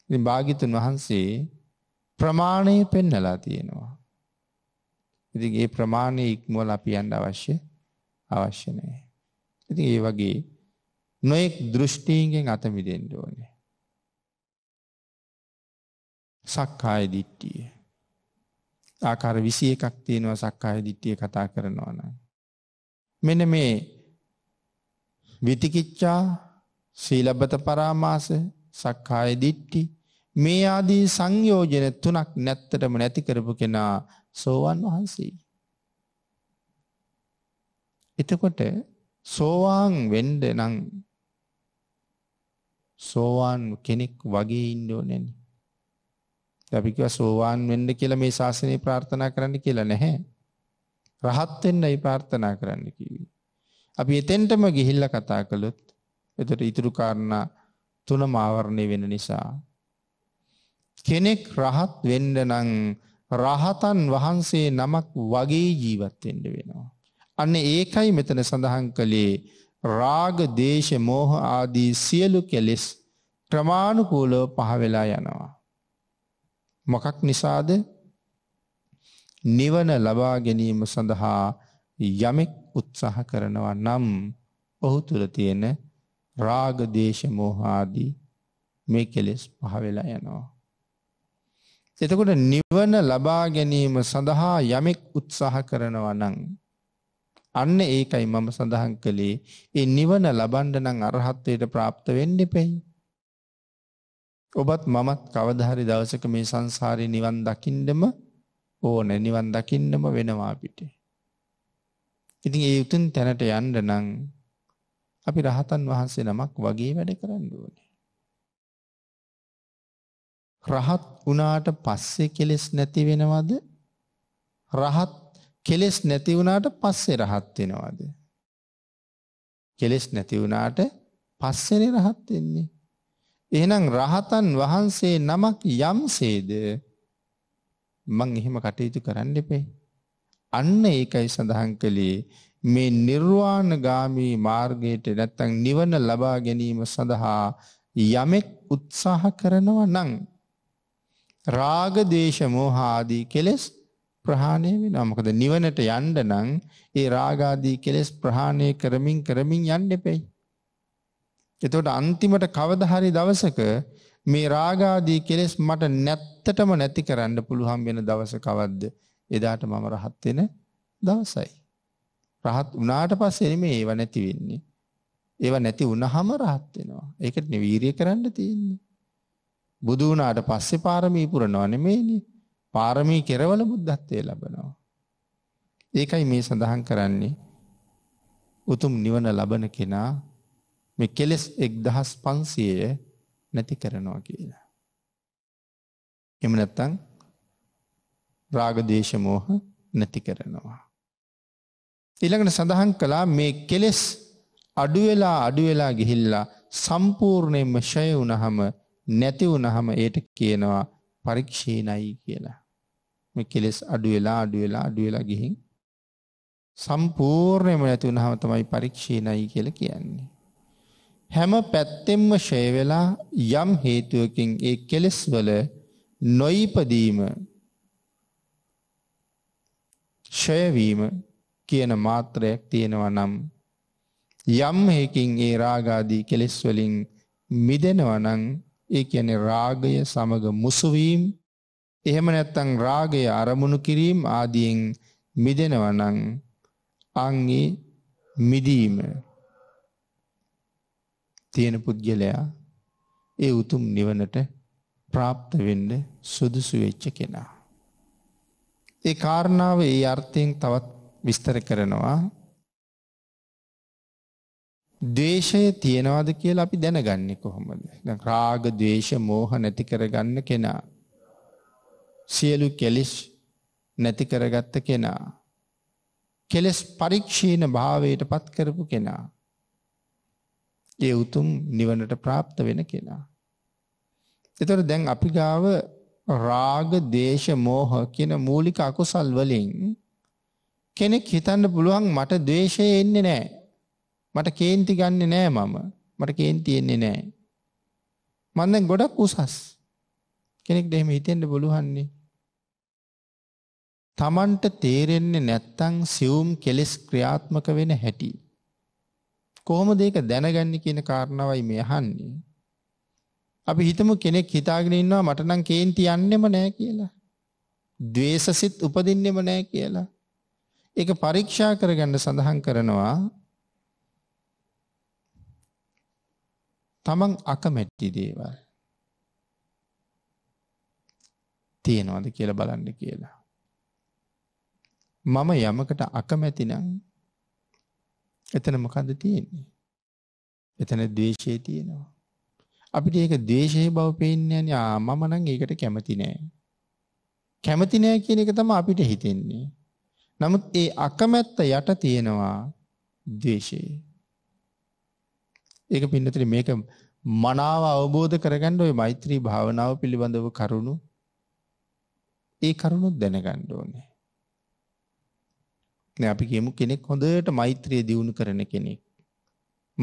ඉතින් භාගිතුන් වහන්සේ ප්‍රමාණය පෙන්නලා තියෙනවා. ඉතින් ඒ ප්‍රමාණය ඉක්මවල අපි යන්න අවශ්‍ය අවශ්‍ය නැහැ. ඉතින් ඒ වගේ නොඑක් දෘෂ්ටීන්ගෙන් අත මිදෙන්න ඕනේ. සක්කාය දිට්ඨිය. ආකාර 21ක් තියෙනවා සක්කාය දිට්ඨිය කතා කරනවා නම්. මෙන්න මේ විතිකිච්ඡා සීලබ්බත පරාමාස, සක්කාය දිට්ඨි මේ ආදී සංයෝජන තුනක් නැත්තටම නැති කරපු කෙනා සෝවන් වහන්සේ. එතකොට සෝවාන් වෙන්න නම් සෝවාන් කෙනෙක් වගේ ඉන්න ඕනේ නේ. අපි කිව්වා සෝවාන් වෙන්න කියලා මේ ශාසනය ප්‍රාර්ථනා කරන්න කියලා නැහැ. රහත් වෙන්නයි ප්‍රාර්ථනා කරන්න කිව්වේ. අපි එතෙන්ටම ගිහිල්ලා කතා කළොත් එතට ඉතුරු කාරණා තුනම ආවරණය වෙන නිසා කෙනෙක් රහත් වෙන්න නම් රහතන් වහන්සේ නමක් වගේ ජීවත් වෙන්න වෙනවා. අන්න ඒකයි මෙතන සඳහන් කළේ රාග, දේශ, මෝහ ආදී සියලු කෙලෙස් ක්‍රමානුකූලව පහ වෙලා යනවා. මොකක් නිසාද? නිවන ලබා ගැනීම සඳහා යමෙක් උත්සාහ කරනවා නම් ඔහු තුල තියෙන රාග දේශ මොහ ආදී මේ කෙලෙස් පහ වෙලා යනවා. එතකොට නිවන ලබා ගැනීම සඳහා යමෙක් උත්සාහ කරනවා නම් අන්න ඒකයි මම සඳහන් කළේ ඒ නිවන ලබන්න නම් අරහත්ත්වයට પ્રાપ્ત වෙන්න එපෙයි. ඔබත් මමත් කවදා හරි දවසක මේ සංසාරේ නිවන් දකින්නම ඕන නිවන් දකින්නම වෙනවා අපිට. ඉතින් ඒ උතුම් තැනට යන්න නම් අපි රහතන් වහන්සේ නමක් වගේ වැඩ කරන්න ඕනේ. රහත් වුණාට පස්සේ කෙලෙස් නැති වෙනවද? රහත් කෙලෙස් නැති වුණාට පස්සේ රහත් වෙනවද? කෙලෙස් නැති වුණාට පස්සේනේ රහත් වෙන්නේ. එහෙනම් රහතන් වහන්සේ නමක් යම්සේද මං එහෙම කටයුතු කරන්න එපේ. අන්න ඒකයි සඳහන් කළේ මේ නිර්වාණගාමී මාර්ගයට නැත්තම් නිවන ලබා ගැනීම සඳහා යමෙක් උත්සාහ කරනවා නම් රාග දේශ මොහ ආදී කෙලෙස් ප්‍රහාණය වෙනවා. මොකද නිවනට යන්න නම් ඒ රාග ආදී කෙලෙස් ප්‍රහාණය කරමින් කරමින් යන්න එපෙයි. එතකොට අන්තිමට කවදා හරි දවසක මේ රාග ආදී කෙලෙස් මට නැත්තටම නැති කරන්න පුළුවන් වෙන දවස කවද්ද? එදාට මම රහත් වෙන දවසයි. රහත් වුණාට පස්සේ නෙමෙයි ඒව නැති වෙන්නේ. ඒව නැති වුණාම රහත් වෙනවා. ඒකට නිවීරිය කරන්න තියෙන්නේ. බුදු වුණාට පස්සේ පාරමී පුරනවා නෙමෙයිනේ. පාරමී කෙරවල බුද්ධත්වයේ ලබනවා. ඒකයි මේ සඳහන් කරන්නේ. උතුම් නිවන ලබන කෙනා මේ කෙලෙස් 1500 නැති කරනවා කියලා. එහෙම නැත්නම් රාග දේශ මොහ නැති කරනවා. ඊළඟට සඳහන් කළා මේ කෙලෙස් අඩු වෙලා අඩු වෙලා ගිහිල්ලා සම්පූර්ණයෙන්ම ෂය වුණහම නැති වුණහම ඒට කියනවා පරික්ෂීණයි කියලා. මේ කෙලෙස් අඩු වෙලා අඩු වෙලා අඩු වෙලා ගිහින් සම්පූර්ණයෙන්ම නැති වුණහම තමයි පරික්ෂීණයි කියලා කියන්නේ. හැම පැත්තෙන්ම ෂය වෙලා යම් හේතුවකින් ඒ කෙලෙස් වල නොයිපදීම ෂය වීම කියන මාත්‍රයක් තියෙනවා නම් යම් හේකින් ඒ රාගාදී කෙලෙස් වලින් මිදෙනවා නම් ඒ කියන්නේ රාගය සමග මුසු වීම එහෙම නැත්නම් රාගය අරමුණු කිරීම ආදීන් මිදෙනවා නම් අන්ගේ මිදීම තියෙන පුද්ගලයා ඒ උතුම් නිවනට ප්‍රාප්ත වෙන්න සුදුසු වෙච්ච කෙනා. ඒ කාරණාව ඒ අර්ථයෙන් තවත් විස්තර කරනවා ද්වේෂය තියනවාද කියලා අපි දැනගන්නේ කොහොමද? දැන් රාග, ද්වේෂ, මෝහ නැති කරගන්න කෙනා. සියලු කෙලෙස් නැති කරගත්ත කෙනා. කෙලෙස් පරික්ෂීන භාවයටපත් කරපු කෙනා. ඒ උතුම් නිවනට પ્રાપ્ત වෙන කෙනා. ඒතර දැන් අපි ගාව රාග, දේශ, මෝහ කියන මූලික අකුසල් වලින් කෙනෙක් හිතන්න පුළුවන් මට ද්වේෂය එන්නේ නැහැ. මට කේන්ති ගන්නෙ නෑ මම. මට කේන්ති එන්නේ නෑ. මම දැන් ගොඩක් උසස්. කෙනෙක් දෙහිම හිතෙන්න බලුවන්නේ. Tamanට තේරෙන්නේ නැත්තම් සියුම් කෙලෙස් ක්‍රියාත්මක වෙන හැටි. කොහොමද ඒක දැනගන්නේ කියන කාරණාවයි මේ අහන්නේ. අපි හිතමු කෙනෙක් හිතාගෙන ඉන්නවා මට නම් කේන්ති යන්නෙම නෑ කියලා. ද්වේෂසිත උපදින්නෙම නෑ කියලා. ඒක පරීක්ෂා කරගන්න සඳහන් කරනවා තමන් අකමැති දේවල් තියෙනවද කියලා බලන්න කියලා. මම යමකට අකමැති නම් එතන මොකද්ද තියෙන්නේ? එතන ද්වේෂය තියෙනවා. අපිට ඒක ද්වේෂයේ බව පේන්නේ නැහැ. මම නම් ඒකට කැමති නෑ. කැමති නෑ කියන එක තමයි අපිට හිතෙන්නේ. නමුත් ඒ අකමැත්ත යට තියෙනවා ද්වේෂය. ඒක පින්නතර මේක මනාව අවබෝධ කරගන්න ඔය මෛත්‍රී භාවනාව පිළිබඳව කරුණු ඒ කරුණුත් දැනගන්න ඕනේ. දැන් අපි කියමු කෙනෙක් හොඳට මෛත්‍රිය දියුණු කරන කෙනෙක්.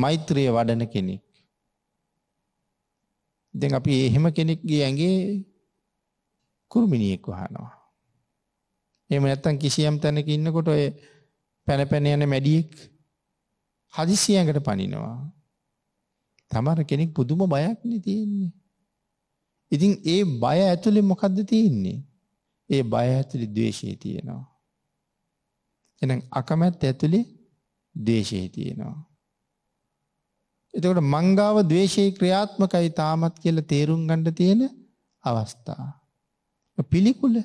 මෛත්‍රිය වඩන කෙනෙක්. දැන් අපි එහෙම කෙනෙක්ගේ ඇඟේ කුරුමිනියෙක් වහනවා. එහෙම නැත්නම් කිසියම් තැනක ඉන්නකොට ඔය පැන පැන යන මැඩියෙක් හදිසියකට පනිනවා. තමර කෙනෙක් පුදුම බයක් තියෙන්නේ. ඉතින් ඒ බය ඇතුලේ මොකද්ද තියෙන්නේ? ඒ බය ඇතුලේ ද්වේෂය තියෙනවා. එහෙනම් අකමැත්ත ඇතුලේ ද්වේෂය තියෙනවා. එතකොට මංගාව ද්වේෂයේ ක්‍රියාත්මකයි තාමත් කියලා තේරුම් ගන්න තියෙන අවස්ථාව. පිළිකුල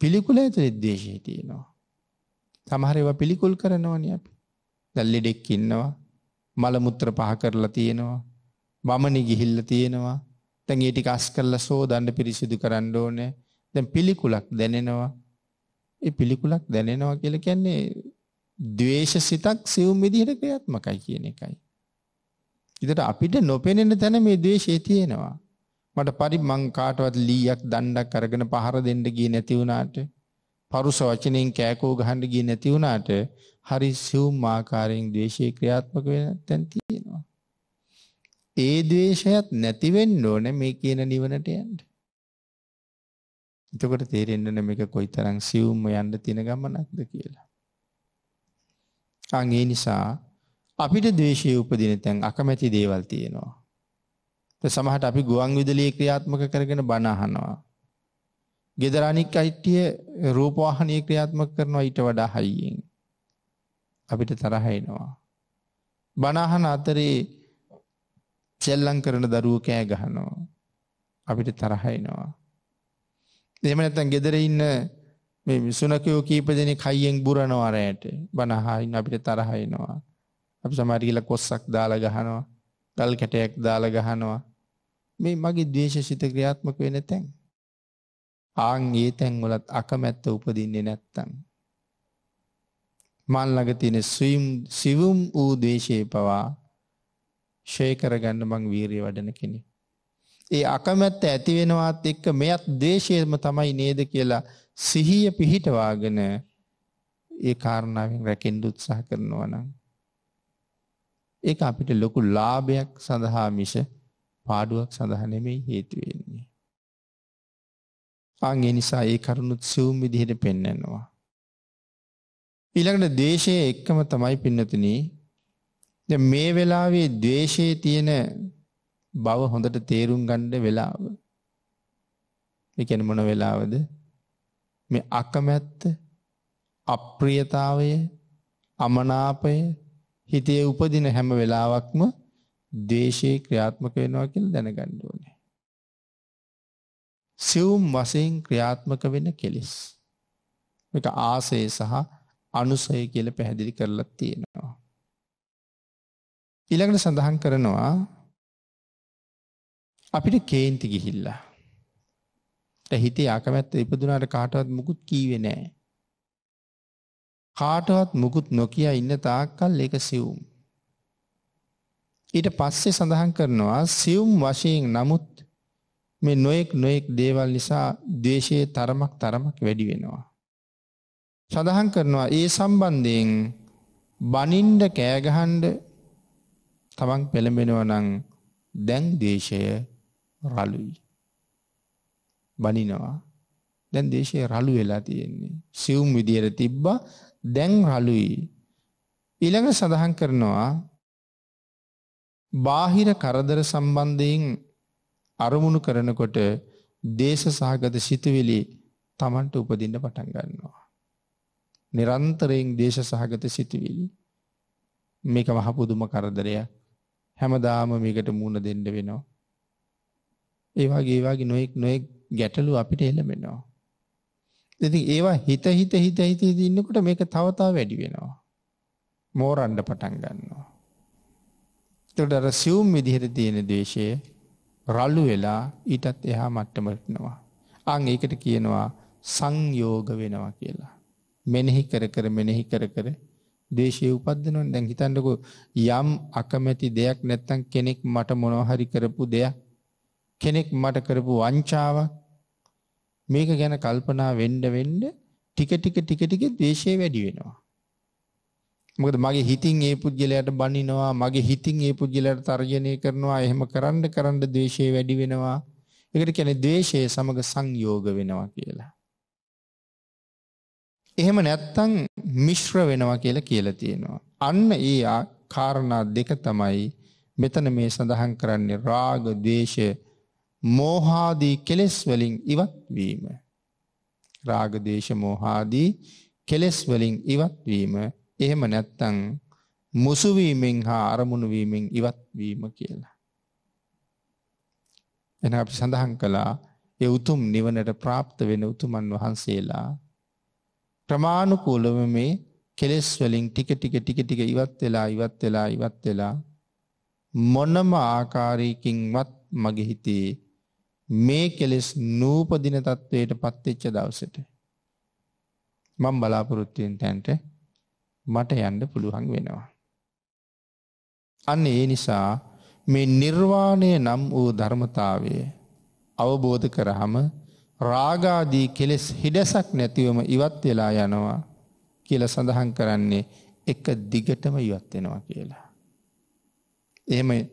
පිළිකුල ඇතුලේ ද්වේෂය තියෙනවා. සමහර ඒවා පිළිකුල් කරනවනේ අපි. දැන් ලෙඩෙක් ඉන්නවා. මල මුත්‍ර පහ කරලා තියෙනවා. වමනි ගිහිල්ලා තියෙනවා. දැන් ඒ ටික අස් කරලා සෝදන්න පිරිසිදු කරන්න ඕනේ. දැන් පිළිකුලක් දැනෙනවා. ඒ පිළිකුලක් දැනෙනවා කියලා කියන්නේ ද්වේෂ සිතක් සියුම් විදිහට ක්‍රියාත්මකයි කියන එකයි. ඉතින් අපිට නොපෙනෙන තැන මේ ද්වේෂය තියෙනවා. මට පරි මං කාටවත් ලීයක් දණ්ඩක් අරගෙන පහර දෙන්න ගියේ නැති වුණාට පරුස වචනෙන් කෑකෝ ගහන්න ගියේ නැති වුණාට හරි සිවුම් ආකාරයෙන් ද්වේෂය ක්‍රියාත්මක වෙන තැන් තියෙනවා. ඒ ද්වේෂයත් නැති වෙන්න ඕනේ මේ කියන නිවනට යන්න. එතකොට තේරෙන්න ඕනේ මේක කොයිතරම් සිවුම්ම යන්න තියෙන ගමනක්ද කියලා. අන් ඒ නිසා අපිට ද්වේෂය උපදින තැන් අකමැති දේවල් තියෙනවා. සමහට අපි ගුවන් විදුලිය ක්‍රියාත්මක කරගෙන බණ අහනවා. ගෙදර අනික් අයිට්ටිය රූපවාහිනිය ක්‍රියාත්මක කරනවා ඊට වඩා හයියෙන්. අපිට තරහ එනවා. බණ අහන අතරේ සෙල්ලම් කරන දරුවෝ කෑ ගහනවා. අපිට තරහ එනවා. එහෙම නැත්නම් ගෙදර ඉන්න මේ සුනකයෝ කීප දෙනෙක් හයියෙන් බුරනවා රැයට. බණ අහින් අපිට තරහ එනවා. අපි සමහර කියලා කොස්සක් දාලා ගහනවා. ගල් කැටයක් දාලා ගහනවා. මේ මගේ ද්වේෂසිත ක්‍රියාත්මක වෙන තැන්. ආන් ඒ තැන් වලත් අකමැත්ත උපදින්නේ නැත්තම්. මන් ළඟ තියෙන සිවුම් වූ ද්වේෂය පවා ෂේ කරගන්න මං වීරිය වඩන කෙනෙක්. ඒ අකමැත්ත ඇති වෙනවත් එක්ක මෙයත් දේශයෙන්ම තමයි නේද කියලා සිහිය පිහිටවාගෙන ඒ කාරණාවෙන් රැකෙන්න උත්සාහ කරනවා නම් ඒක අපිට ලොකු ලාභයක් සඳහා මිස පාඩුවක් සඳහා නෙමෙයි හේතු වෙන්නේ. ආන්ගේ නිසා ඒ කරුණුත් සියුම් විදිහට පෙන්වනවා. ඊළඟට ද්වේෂයේ එක්කම තමයි පින්නතුනි දැන් මේ වෙලාවේ ද්වේෂයේ තියෙන බව හොඳට තේරුම් ගන්න වෙලාව. ඒ කියන්නේ මොන වෙලාවද? මේ අකමැත්ත, අප්‍රියතාවය, අමනාපය හිතේ උපදින හැම වෙලාවකම ද්වේෂේ ක්‍රියාත්මක වෙනවා කියලා දැනගන්න ඕනේ. සියුම් වශයෙන් ක්‍රියාත්මක වෙන කෙලෙස්. මේක ආසය සහ අනුසය කියලා පැහැදිලි කරලා තියෙනවා. ඊළඟට සඳහන් කරනවා අපිට කේන්ති ගිහිල්ලා. හිතේ අකමැත්ත ඉපදුනාට කාටවත් මුකුත් කීවේ නැහැ. කාටවත් මුකුත් නොකිය ඉන්න තාක්කල් ඒක සිවුම්. ඊට පස්සේ සඳහන් කරනවා සියුම් වශයෙන් නමුත් මේ නොයෙක් නොයෙක් දේවල් නිසා දේශයේ තරමක් තරමක් වැඩි වෙනවා. සඳහන් කරනවා ඒ සම්බන්ධයෙන් බනින්ඩ කෑගහන්ඩ තමන් පෙළඹෙනව නං දැන් දේශය රලුයි. බනිනවා දැන් දේශය රලු වෙලා තියෙන්නේ සියුම් විදියට තිබ්බා දැන් රළුයි. ඊළඟ සඳහන් කරනවා බාහිර කරදර සම්බන්ධයෙන් අරමුණු කරනකොට දේශ සහගත සිතුවිලි Tamanට උපදින්න පටන් ගන්නවා. නිරන්තරයෙන් දේශ සහගත සිතුවිලි. මේක මහ පුදුම කරදරයක්. හැමදාම මේකට මුණ දෙන්න වෙනවා. ඒ වගේ ඒ වගේ නොඑක් නොඑක් ගැටලු අපිට එළමෙනවා. ඉතින් ඒවා හිත හිත හිත හිත ඉන්නකොට මේක තව තව වැඩි වෙනවා. මෝරන්න පටන් ගන්නවා. එතකොට අර සියුම් විදිහට තියෙන ද්වේෂය රළු වෙලා ඊටත් එහා මට්ටමට යනවා. අන් ඒකට කියනවා සංයෝග වෙනවා කියලා. මෙනෙහි කර කර මෙනෙහි කර කර දේශයේ උපද්දනවනේ දැන් හිතන්නකෝ යම් අකමැති දෙයක් නැත්තම් කෙනෙක් මට මොනවා හරි කරපු දෙයක් කෙනෙක් මට කරපු වංචාවක් මේක ගැන කල්පනා වෙන්න වෙන්න ටික ටික ටික ටික ද්වේෂය වැඩි වෙනවා. මොකද මගේ හිතින් ඒ පුද්ගලයාට බනිනවා, මගේ හිතින් ඒ පුද්ගලයාට තර්ජනය කරනවා, එහෙම කරන්න කරන්න ද්වේෂය වැඩි වෙනවා. ඒකට කියන්නේ ද්වේෂය සමග සංයෝග වෙනවා කියලා. එහෙම නැත්තම් මිශ්‍ර වෙනවා කියලා කියලා තියෙනවා. අන්න ඒ කාරණා දෙක තමයි මෙතන මේ සඳහන් කරන්නේ රාග, ද්වේෂය මෝහාදී කෙලෙස් වලින් ඉවත් වීම. රාග දේශ මෝහාදී කෙලෙස් වලින් ඉවත් වීම. එහෙම නැත්නම් මුසු වීමෙන් හා අරමුණු වීමෙන් ඉවත් වීම කියලා. එන අපි සඳහන් කළා ඒ උතුම් නිවනට પ્રાપ્ત වෙන උතුමන් වහන්සේලා ප්‍රමාණිකූලව මේ කෙලෙස් වලින් ටික ටික ටික ටික ඉවත් වෙලා ඉවත් වෙලා ඉවත් වෙලා මොනම ආකාරයකින්වත් මගේ හිතේ මේ කෙලෙස් නූපදින තත්ත්වයට පත්වෙච්ච දවසට මම බලාපොරොත්තුවෙන් තැන්ට මට යන්න පුළුවන් වෙනවා. අන්න ඒ නිසා මේ නිර්වාණය නම් වූ ධර්මතාවය අවබෝධ කරහම රාගාදී කෙලෙස් හිඩසක් නැතිවම ඉවත් වෙලා යනවා කියල සඳහන් කරන්නේ එක දිගටම ඉවත් වෙනවා කියලා. එහෙම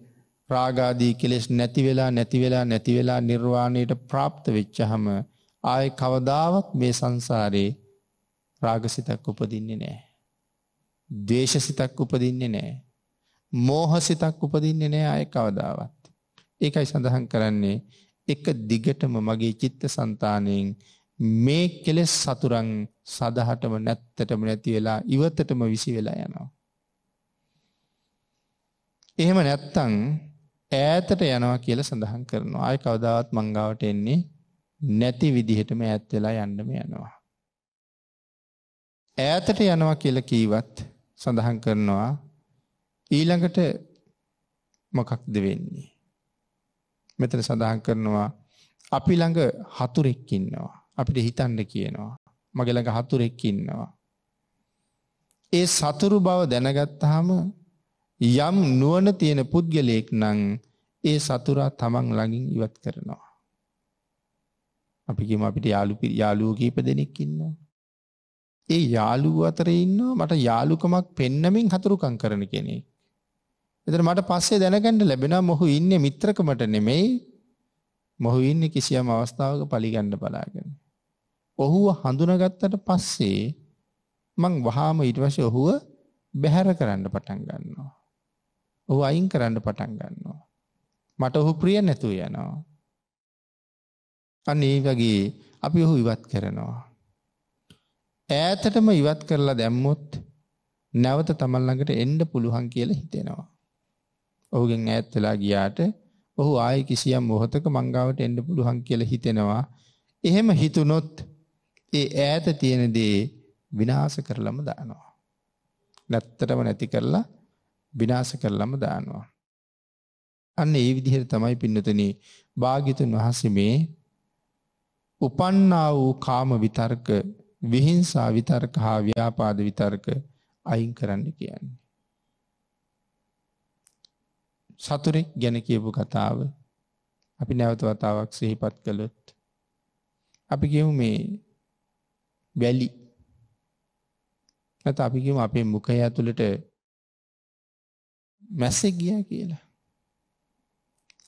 රාගාදී කෙලෙස් නැති වෙලා නැති වෙලා නැති වෙලා නිර්වාණයට પ્રાપ્ત වෙච්චහම ආයේ කවදාවත් මේ සංසාරේ රාගසිතක් උපදින්නේ නැහැ. ද්වේෂසිතක් උපදින්නේ නැහැ. මෝහසිතක් උපදින්නේ නැහැ ආයේ කවදාවත්. ඒකයි සඳහන් කරන්නේ එක දිගටම මගේ චිත්තසංතාණයෙන් මේ කෙලෙස් සතුරන් සදහටම නැත්තටම නැති වෙලා ඉවතටම විසි වෙලා යනවා. එහෙම නැත්තම් ඈතට යනවා කියලා සඳහන් කරනවා. ආයි කවදාවත් මංගාවට එන්නේ නැති විදිහටම ඈත් වෙලා යන්නම යනවා. ඈතට යනවා කියලා කීවත් සඳහන් කරනවා ඊළඟට මොකක්ද වෙන්නේ? මෙතන සඳහන් කරනවා අපි ළඟ හතුරෙක් ඉන්නවා. අපිට හිතන්න කියනවා. මගේ ළඟ හතුරෙක් ඉන්නවා. ඒ සතුරු බව දැනගත්තාම යම් නුවණ තියෙන පුද්ගලයෙක් නම් ඒ සතුරා තමන් ළඟින් ඉවත් කරනවා. අපි කියමු අපිට යාළු යාළුවෝ කීප දෙනෙක් ඉන්නවා. ඒ යාළුවෝ අතරේ ඉන්නවා මට යාළුකමක් පෙන්නමින් හතුරුකම් කරන කෙනෙක්. එතන මට පස්සේ දැනගන්න ලැබෙනවා මොහු ඉන්නේ මිත්‍රකමට නෙමෙයි මොහු ඉන්නේ කිසියම් අවස්ථාවක පරිගන්න බලාගෙන. ඔහුව හඳුනාගත්තට පස්සේ මං වහාම ඊට පස්සේ ඔහුව බැහැර කරන්න පටන් ගන්නවා. ඔහු අයින් කරන්න පටන් ගන්නවා. මට ඔහු ප්‍රිය නැතුව යනවා. අන්න ඒ වගේ අපි ඔහු ඉවත් කරනවා. ඈතටම ඉවත් කරලා දැම්මොත් නැවත තමන් ළඟට එන්න පුළුවන් කියලා හිතෙනවා. ඔහුගෙන් ඈත් වෙලා ගියාට ඔහු ආයි කිසියම් මොහතක මංගාවට එන්න පුළුවන් කියලා හිතෙනවා. එහෙම හිතුනොත් ඒ ඈත තියෙන දේ විනාශ කරලම දානවා. නැත්තටම නැති කරලා විනාශ කරලම දානවා. අන්න ඒ විදිහට තමයි පින්නතනේ භාග්‍යතුන් වහන්සේ මේ උපන්නා වූ කාම විතර්ක, විහිංසා විතර්ක හා ව්‍යාපාද විතර්ක අයින් කරන්න කියන්නේ. සතුරෙක් ගැන කියපු කතාව අපි නැවත වතාවක් සිහිපත් කළොත් අපි කියමු මේ වැලි නැත්නම් අපි කියමු අපේ මුඛය ඇතුළට මැස්සේ ගියා කියලා.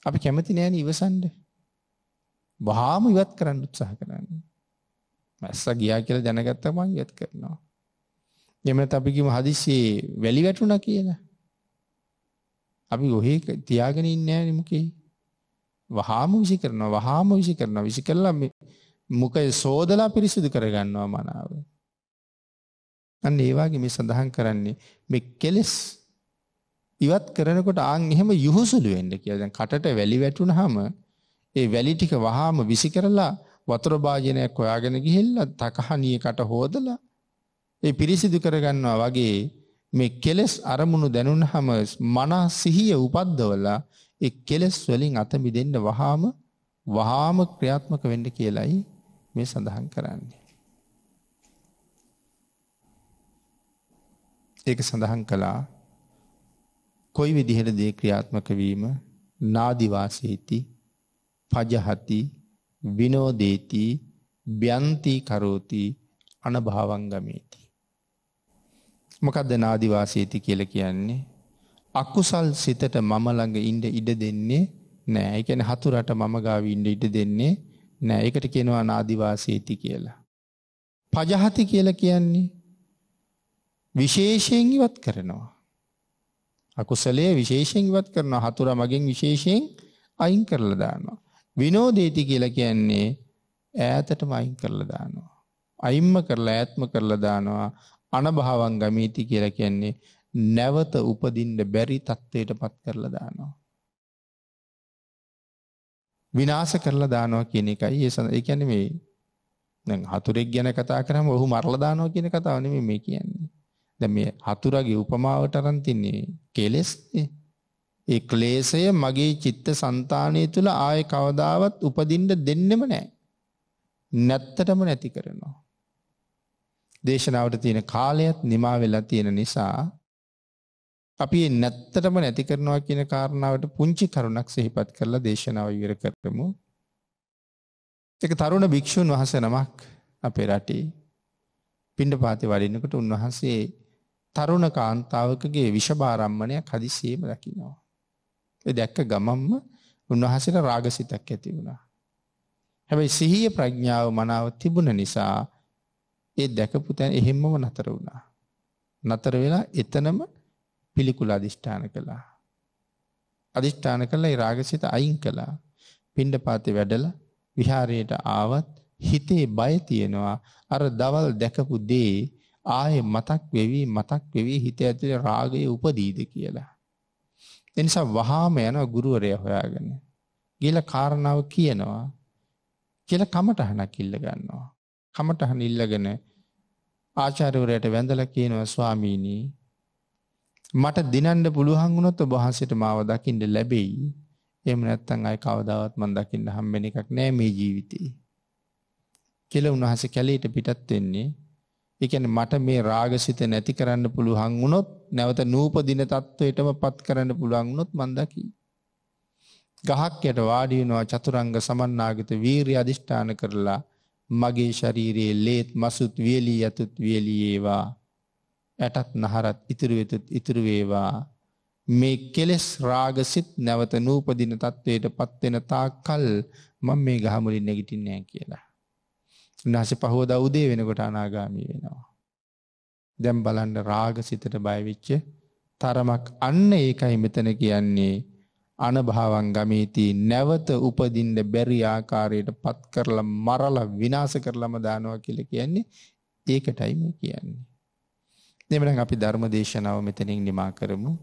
අපි කැමති නෑනේ ඉවසන්න. වහාම ඉවත් කරන්න උත්සාහ කරන්නේ. මැස්සා ගියා කියලා දැනගත්තම ඉවත් කරනවා. එමෙන්නත් අපි කිව්ව හදිස්සියේ වැලි වැටුණා කියලා. අපි ඔහේ තියාගෙන ඉන්නේ නෑනේ මුකේ. වහාම විසි කරනවා වහාම විසි කරනවා විසි කරලා මුකය සෝදලා පිරිසිදු කරගන්නවා මනාව. අන්න ඒ වගේ මේ සඳහන් කරන්නේ මේ කෙලෙස් ඉවත් කරනකොට ආන් එහෙම යහුසුළු වෙන්න කියලා. දැන් කටට වැලි වැටුනහම ඒ වැලි ටික වහාම විසි කරලා වතුර භාජනයක් හොයාගෙන ගිහිල්ලා තකහණිය කට හොදලා ඒ පිරිසිදු කරගන්නවා වගේ මේ කෙලස් අරමුණු දැනුනහම මන සිහිය උපද්දවලා ඒ කෙලස් වලින් අත මිදෙන්න වහාම වහාම ක්‍රියාත්මක වෙන්න කියලයි මේ සඳහන් කරන්නේ. ඒක සඳහන් කළා කොයි විදිහට දේ ක්‍රියාත්මක වීම නාදි වාසේති පජහති විනෝදේති බ්‍යන්ති කරෝති අනභවංගමේති මොකක්ද නාදි වාසේති කියලා කියන්නේ අකුසල් සිතට මම ළඟ ඉන්න ඉඩ දෙන්නේ නෑ. ඒ කියන්නේ හතුරට මම ගාව ඉන්න ඉඩ දෙන්නේ නෑ. ඒකට කියනවා නාදි වාසේති කියලා. පජහති කියලා කියන්නේ විශේෂයෙන් ඉවත් කරනවා. අකුසලයේ විශේෂයෙන් ඉවත් කරනවා. හතුරා මගෙන් විශේෂයෙන් අයින් කරලා දානවා. විනෝදේති කියලා කියන්නේ ඈතටම අයින් කරලා දානවා. අයින්ම කරලා ඈත්ම කරලා දානවා. අනභවං ගමීති කියලා කියන්නේ නැවත උපදින්න බැරි තත්ත්වයටපත් කරලා දානවා. විනාශ කරලා දානවා කියන එකයි ඒ ඒ කියන්නේ මේ දැන් හතුරෙක් ගැන කතා කරාම ඔහු මරලා දානවා කියන කතාව නෙමෙයි මේ කියන්නේ. දැන් මේ හතුරගේ උපමාවට අරන් තින්නේ කෙලෙස්නේ. ඒ ක්ලේශය මගේ චිත්ත સંතාණය තුල ආය කවදාවත් උපදින්න දෙන්නෙම නැහැ. නැත්තටම නැති කරනවා. දේශනාවට තියෙන කාලයත් නිමා වෙලා තියෙන නිසා අපි නැත්තටම නැති කරනවා කියන කාරණාවට පුංචි කරුණක් සිහිපත් කරලා දේශනාව ඉවර කරමු. එක තරුණ භික්ෂුන් වහන්සේ නමක් අපේ රටේ පින්ඩපාතේ වඩිනකොට උන්වහන්සේ තරුණ කාන්තාවකගේ විෂභාරම්මණයක් හදිසේම දකිනවා. දැක්ක ගමම්ම උන්වහසට රාගසිතක් ඇති වුණා. හැබැයි සිහිය ප්‍රඥාව මනාව තිබුණ නිසා ඒ දැකපු තැන් එහෙම්මම නතර වුණා. නතර වෙලා එතනම පිළිකුල අධිෂ්ඨාන කළා. අධිෂ්ඨාන කළා ඒ රාගසිත අයින් කළා. පින්ඩ පාතේ වැඩලා විහාරයට ආවත් හිතේ බය තියෙනවා අර දවල් දැකපු දේ ආයේ මතක් වෙවි මතක් වෙවි හිත ඇතුලේ රාගය උපදීද කියලා. ඒ නිසා වහාම යන ගුරුවරයා හොයාගෙන ගිහලා කාරණාව කියනවා කියලා කමටහනක් ඉල්ල ගන්නවා. කමටහන ඉල්ලගෙන ආචාර්යවරයාට වැඳලා කියනවා ස්වාමීනි මට දිනන්න පුළුවන් වුණොත් ඔබ වහන්සේට මාව දකින්න ලැබෙයි. එහෙම නැත්නම් අය කවදාවත් මම දකින්න හම්බෙන එකක් නෑ මේ ජීවිතේ. කියලා උන්වහන්සේ කැලේට පිටත් වෙන්නේ ඒ කියන්නේ මට මේ රාගසිත නැති කරන්න පුළුවන් වුණොත් නැවත නූපදින තත්වයටම පත් කරන්න පුළුවන් වුණොත් මන් දකි. ගහක් යට වාඩි වෙනවා චතුරංග සමන්නාගත වීරිය අදිෂ්ඨාන කරලා මගේ ශරීරයේ ලේත් මසුත් වියලී යතුත් වියලී ඒවා ඇටත් නහරත් ඉතුරු වෙතුත් ඉතුරු වේවා මේ කෙලෙස් රාගසිත නැවත නූපදින තත්වයට පත් වෙන තාක්කල් මම මේ ගහ මුලින් නැගිටින්නේ නැහැ කියලා උන්වහස පහෝදා උදේ වෙනකොට අනාගාමී වෙනවා. දැම් බලන්ඩ රාග සිතට බයවිච්ච තරමක් අන්න ඒකයි මෙතන කියන්නේ අනභාවන් ගමීති නැවත උපදින්ට බැරි ආකාරයට පත් කරලා මරල විනාස කරලම දානවා කියල කියන්නේ ඒකටයි මේ කියන්නේ. දෙමන අපි ධර්ම දේශනාව මෙතනින් නිමා කරමු.